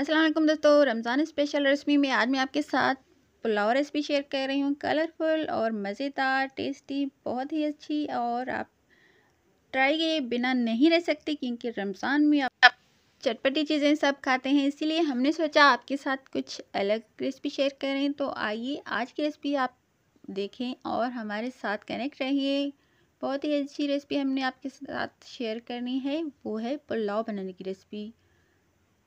असलम दोस्तों Ramzan special recipe में आज मैं आपके साथ पुलाव रेसिपी शेयर कर रही हूँ कलरफुल और मज़ेदार टेस्टी बहुत ही अच्छी और आप ट्राई किए बिना नहीं रह सकते क्योंकि रमज़ान में आप चटपटी चीज़ें सब खाते हैं इसीलिए हमने सोचा आपके साथ कुछ अलग रेसिपी शेयर करें तो आइए आज की रेसिपी आप देखें और हमारे साथ कनेक्ट रहिए बहुत ही अच्छी रेसिपी हमने आपके साथ शेयर करनी है वो है पुलाव बनाने की रेसिपी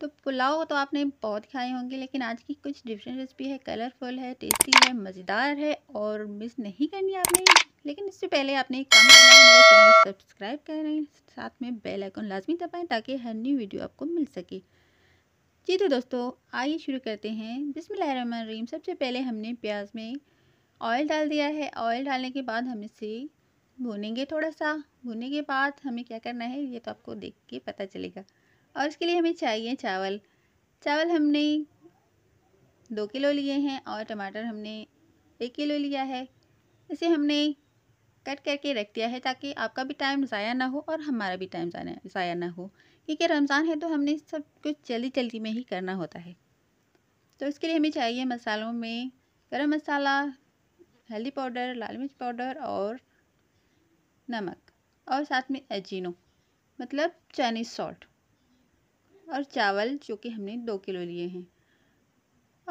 तो पुलाव तो आपने बहुत खाए होंगे लेकिन आज की कुछ डिफरेंट रेसिपी है कलरफुल है टेस्टी है मज़ेदार है और मिस नहीं करनी आपने लेकिन इससे पहले आपने एक काम करना है मेरे चैनल सब्सक्राइब करें साथ में बेल आइकन लाजमी दबाएं ताकि हर न्यू वीडियो आपको मिल सके जी तो दोस्तों आइए शुरू करते हैं रहीम सबसे पहले हमने प्याज में ऑयल डाल दिया है ऑयल डालने के बाद हम इसे भूनेंगे थोड़ा सा भूनने के बाद हमें क्या करना है ये तो आपको देख के पता चलेगा और उसके लिए हमें चाहिए चावल चावल हमने दो किलो लिए हैं और टमाटर हमने एक किलो लिया है इसे हमने कट करके रख दिया है ताकि आपका भी टाइम ज़ाया ना हो और हमारा भी टाइम ज़ाया ना हो क्योंकि रमज़ान है तो हमने सब कुछ जल्दी जल्दी में ही करना होता है तो इसके लिए हमें चाहिए मसालों में गरम मसाला हल्दी पाउडर लाल मिर्च पाउडर और नमक और साथ में अजीनो मतलब चाइनीज़ सॉल्ट और चावल जो कि हमने दो किलो लिए हैं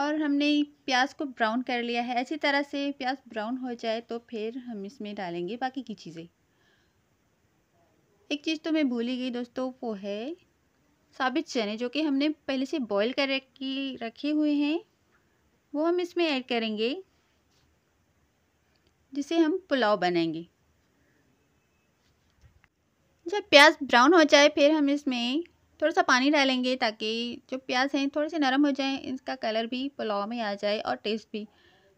और हमने प्याज को ब्राउन कर लिया है अच्छी तरह से प्याज ब्राउन हो जाए तो फिर हम इसमें डालेंगे बाकी की चीज़ें एक चीज़ तो मैं भूल ही गई दोस्तों वो है साबित चने जो कि हमने पहले से बॉईल कर रखी रखे हुए हैं वो हम इसमें ऐड करेंगे जिसे हम पुलाव बनाएंगे जब प्याज ब्राउन हो जाए फिर हम इसमें थोड़ा सा पानी डालेंगे ताकि जो प्याज हैं थोड़े से नरम हो जाएं इसका कलर भी पुलाव में आ जाए और टेस्ट भी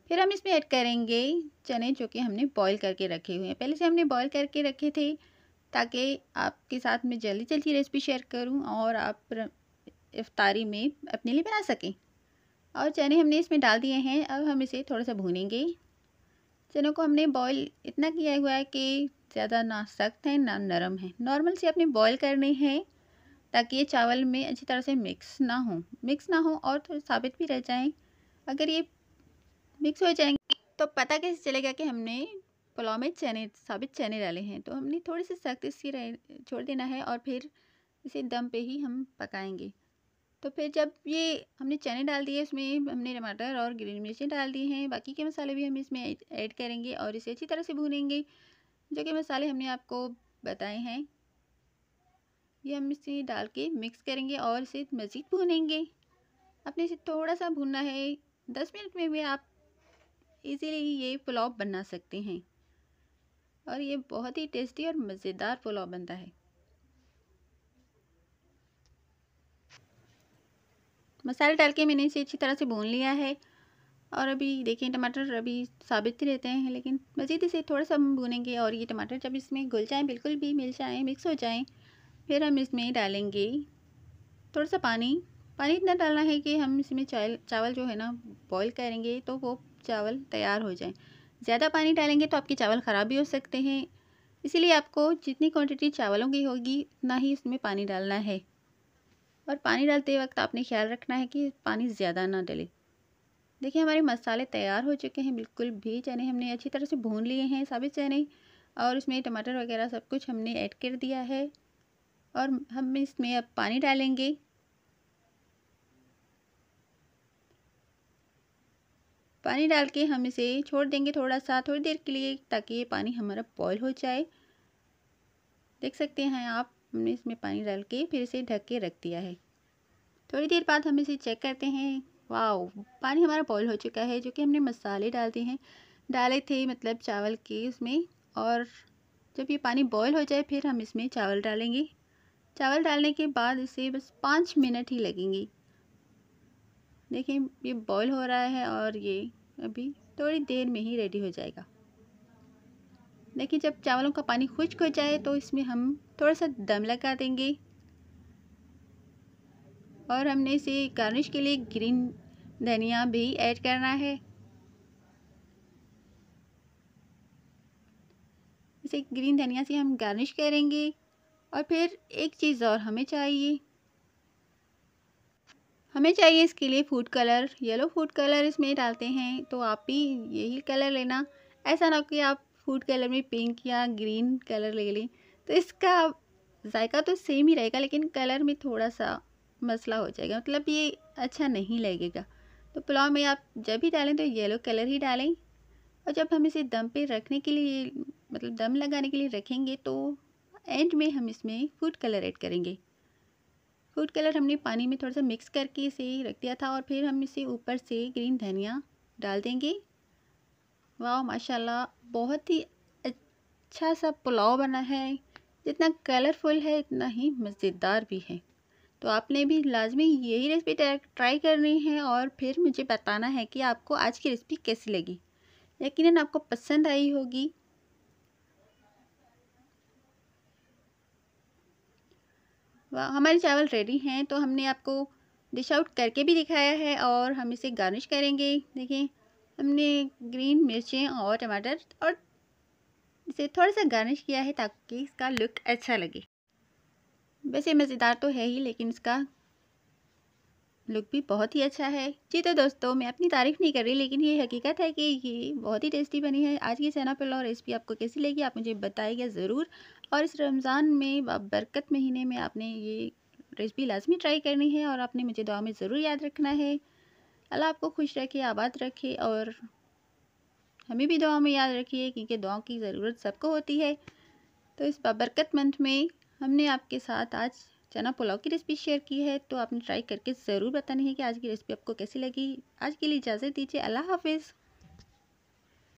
फिर हम इसमें ऐड करेंगे चने जो कि हमने बॉईल करके रखे हुए हैं पहले से हमने बॉईल करके रखे थे ताकि आपके साथ में जल्दी जल्दी रेसिपी शेयर करूं और आप इफ्तारी में अपने लिए बना सकें और चने हमने इसमें डाल दिए हैं अब हम इसे थोड़ा सा भूनेंगे चनों को हमने बॉईल इतना किया हुआ है कि ज़्यादा ना सख्त है ना नरम है नॉर्मल से आपने बॉईल करने हैं ताकि ये चावल में अच्छी तरह से मिक्स ना हो मिक्स ना हो और थोड़े साबित भी रह जाएं अगर ये मिक्स हो जाएंगे तो पता कैसे चलेगा कि हमने पुलाव में चने साबित चने डाले हैं तो हमने थोड़ी सी सख्त इसकी रह छोड़ देना है और फिर इसे दम पे ही हम पकाएंगे तो फिर जब ये हमने चने डाल दिए उसमें हमने टमाटर और ग्रीन मिर्चें डाल दी हैं बाकी के मसाले भी हम इसमें ऐड करेंगे और इसे अच्छी तरह से भूनेंगे जो कि मसाले हमने आपको बताए हैं ये हम इसे डाल के मिक्स करेंगे और इसे मज़ीद भूनेंगे आपने इसे थोड़ा सा भूनना है दस मिनट में भी आप इजीली ये पुलाव बना सकते हैं और ये बहुत ही टेस्टी और मज़ेदार पुलाव बनता है मसाले डाल के मैंने इसे अच्छी तरह से भून लिया है और अभी देखें टमाटर अभी साबित ही रहते हैं लेकिन मज़ीद इसे थोड़ा सा हम भूनेंगे और ये टमाटर जब इसमें घुल जाएँ बिल्कुल भी मिल जाएँ मिक्स हो जाएँ फिर हम इसमें डालेंगे थोड़ा सा पानी पानी इतना डालना है कि हम इसमें चावल चावल जो है ना बॉईल करेंगे तो वो चावल तैयार हो जाए ज़्यादा पानी डालेंगे तो आपके चावल ख़राब भी हो सकते हैं इसीलिए आपको जितनी क्वांटिटी चावलों की होगी उतना ही इसमें पानी डालना है और पानी डालते वक्त आपने ख्याल रखना है कि पानी ज़्यादा ना डले देखिए हमारे मसाले तैयार हो चुके हैं बिल्कुल भी चने हमने अच्छी तरह से भून लिए हैं साबित चने और उसमें टमाटर वगैरह सब कुछ हमने ऐड कर दिया है और हम इसमें अब पानी डालेंगे पानी डाल के हम इसे छोड़ देंगे थोड़ा सा थोड़ी देर के लिए ताकि ये पानी हमारा बॉयल हो जाए देख सकते हैं आप हमने इसमें पानी डाल के फिर इसे ढक के रख दिया है थोड़ी देर बाद हम इसे चेक करते हैं वाओ पानी हमारा बॉयल हो चुका है जो कि हमने मसाले डाल दिए हैं डाले थे मतलब चावल के उसमें और जब ये पानी बॉयल हो जाए फिर हम इसमें चावल डालेंगे चावल डालने के बाद इसे बस पाँच मिनट ही लगेंगे देखें ये बॉईल हो रहा है और ये अभी थोड़ी देर में ही रेडी हो जाएगा देखिए जब चावलों का पानी खुश्क हो जाए तो इसमें हम थोड़ा सा दम लगा देंगे और हमने इसे गार्निश के लिए ग्रीन धनिया भी ऐड करना है इसे ग्रीन धनिया से हम गार्निश करेंगे और फिर एक चीज़ और हमें चाहिए हमें चाहिए इसके लिए food colour yellow food colour इसमें डालते हैं तो आप भी यही कलर लेना ऐसा ना कि आप फूड कलर में पिंक या ग्रीन कलर ले लें तो इसका जायका तो सेम ही रहेगा लेकिन कलर में थोड़ा सा मसला हो जाएगा मतलब ये अच्छा नहीं लगेगा तो पुलाव में आप जब भी डालें तो येलो कलर ही डालें और जब हम इसे दम पे रखने के लिए मतलब दम लगाने के लिए रखेंगे तो एंड में हम इसमें फूड कलर ऐड करेंगे फूड कलर हमने पानी में थोड़ा सा मिक्स करके इसे रख दिया था और फिर हम इसे ऊपर से ग्रीन धनिया डाल देंगे वाह माशाल्लाह बहुत ही अच्छा सा पुलाव बना है जितना कलरफुल है इतना ही मज़ेदार भी है तो आपने भी लाजमी यही रेसिपी ट्राई करनी है और फिर मुझे बताना है कि आपको आज की रेसिपी कैसी लगी यकीनन आपको पसंद आई होगी हमारे चावल रेडी हैं तो हमने आपको डिश आउट करके भी दिखाया है और हम इसे गार्निश करेंगे देखिए हमने ग्रीन मिर्चें और टमाटर और इसे थोड़ा सा गार्निश किया है ताकि इसका लुक अच्छा लगे वैसे मज़ेदार तो है ही लेकिन इसका लुक भी बहुत ही अच्छा है जी तो दोस्तों मैं अपनी तारीफ़ नहीं कर रही लेकिन ये हकीकत है कि ये बहुत ही टेस्टी बनी है आज की चना पुलाव रेसिपी आपको कैसी लगी आप मुझे बताइएगा ज़रूर और इस रमज़ान में बरकत महीने में आपने ये रेसिपी लाजमी ट्राई करनी है और आपने मुझे दुआ में ज़रूर याद रखना है अल्लाह आपको खुश रखे आबाद रखे और हमें भी दुआ में याद रखिए क्योंकि दुआ की ज़रूरत सबको होती है तो इस बबरकत मंथ में हमने आपके साथ आज चना पुलाव की रेसिपी शेयर की है तो आपने ट्राई करके ज़रूर बतानी है कि आज की रेसिपी आपको कैसी लगी आज के लिए इजाज़त दीजिए अल्लाह हाफिज़